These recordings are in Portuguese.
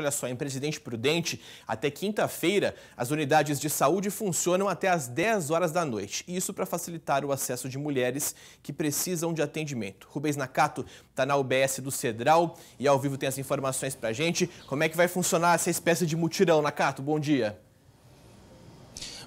Olha só, em Presidente Prudente, até quinta-feira, as unidades de saúde funcionam até às 10 horas da noite. Isso para facilitar o acesso de mulheres que precisam de atendimento. Rubens Nakato está na UBS do Cedral e ao vivo tem as informações para gente. Como é que vai funcionar essa espécie de mutirão, Nakato? Bom dia.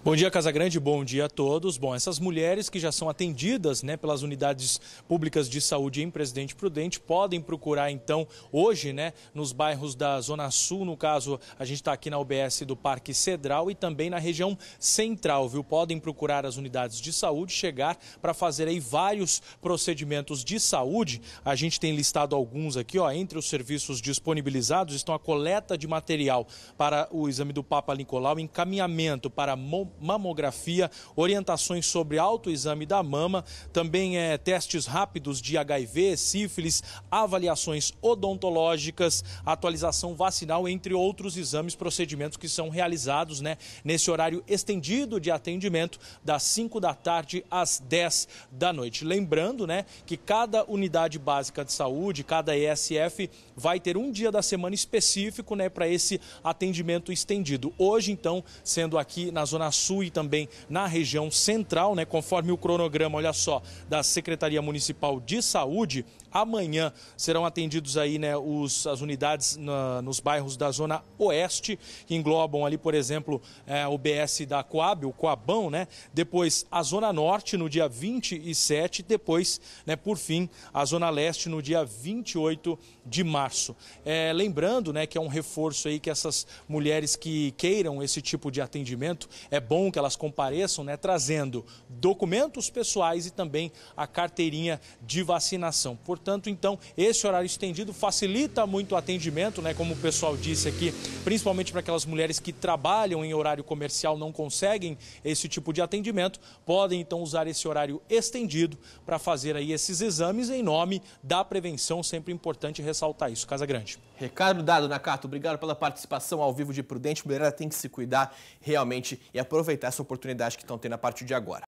Bom dia, Casagrande. Bom dia a todos. Bom, essas mulheres que já são atendidas né, pelas unidades públicas de saúde em Presidente Prudente podem procurar, então, hoje, né, nos bairros da Zona Sul. No caso, a gente está aqui na UBS do Parque Cedral e também na região central, viu? Podem procurar as unidades de saúde, chegar para fazer aí vários procedimentos de saúde. A gente tem listado alguns aqui, ó. Entre os serviços disponibilizados estão a coleta de material para o exame do Papa Nicolau, encaminhamento para mamografia, orientações sobre autoexame da mama, também é, testes rápidos de HIV, sífilis, avaliações odontológicas, atualização vacinal, entre outros exames, procedimentos que são realizados né, nesse horário estendido de atendimento, das 5 da tarde às 10 da noite. Lembrando né, que cada unidade básica de saúde, cada ESF, vai ter um dia da semana específico né, para esse atendimento estendido. Hoje, então, sendo aqui na Zona sui e também na região central, né? Conforme o cronograma, olha só, da Secretaria Municipal de Saúde, amanhã serão atendidos aí, né, os, as unidades na, nos bairros da Zona Oeste, que englobam ali, por exemplo, é, o BS da Coab, o Coabão, né? Depois a Zona Norte no dia 27, depois, né, por fim, a Zona Leste no dia 28 de março. É, lembrando, né, que é um reforço aí que essas mulheres que queiram esse tipo de atendimento é bom que elas compareçam, né, trazendo documentos pessoais e também a carteirinha de vacinação. Portanto, então, esse horário estendido facilita muito o atendimento, né, como o pessoal disse aqui, principalmente para aquelas mulheres que trabalham em horário comercial, não conseguem esse tipo de atendimento, podem então usar esse horário estendido para fazer aí esses exames em nome da prevenção, sempre importante ressaltar isso. Casa Grande. Recado dado, carta. Obrigado pela participação ao vivo de Prudente. Mulher tem que se cuidar realmente e aproveitar aproveitar essa oportunidade que estão tendo a partir de agora.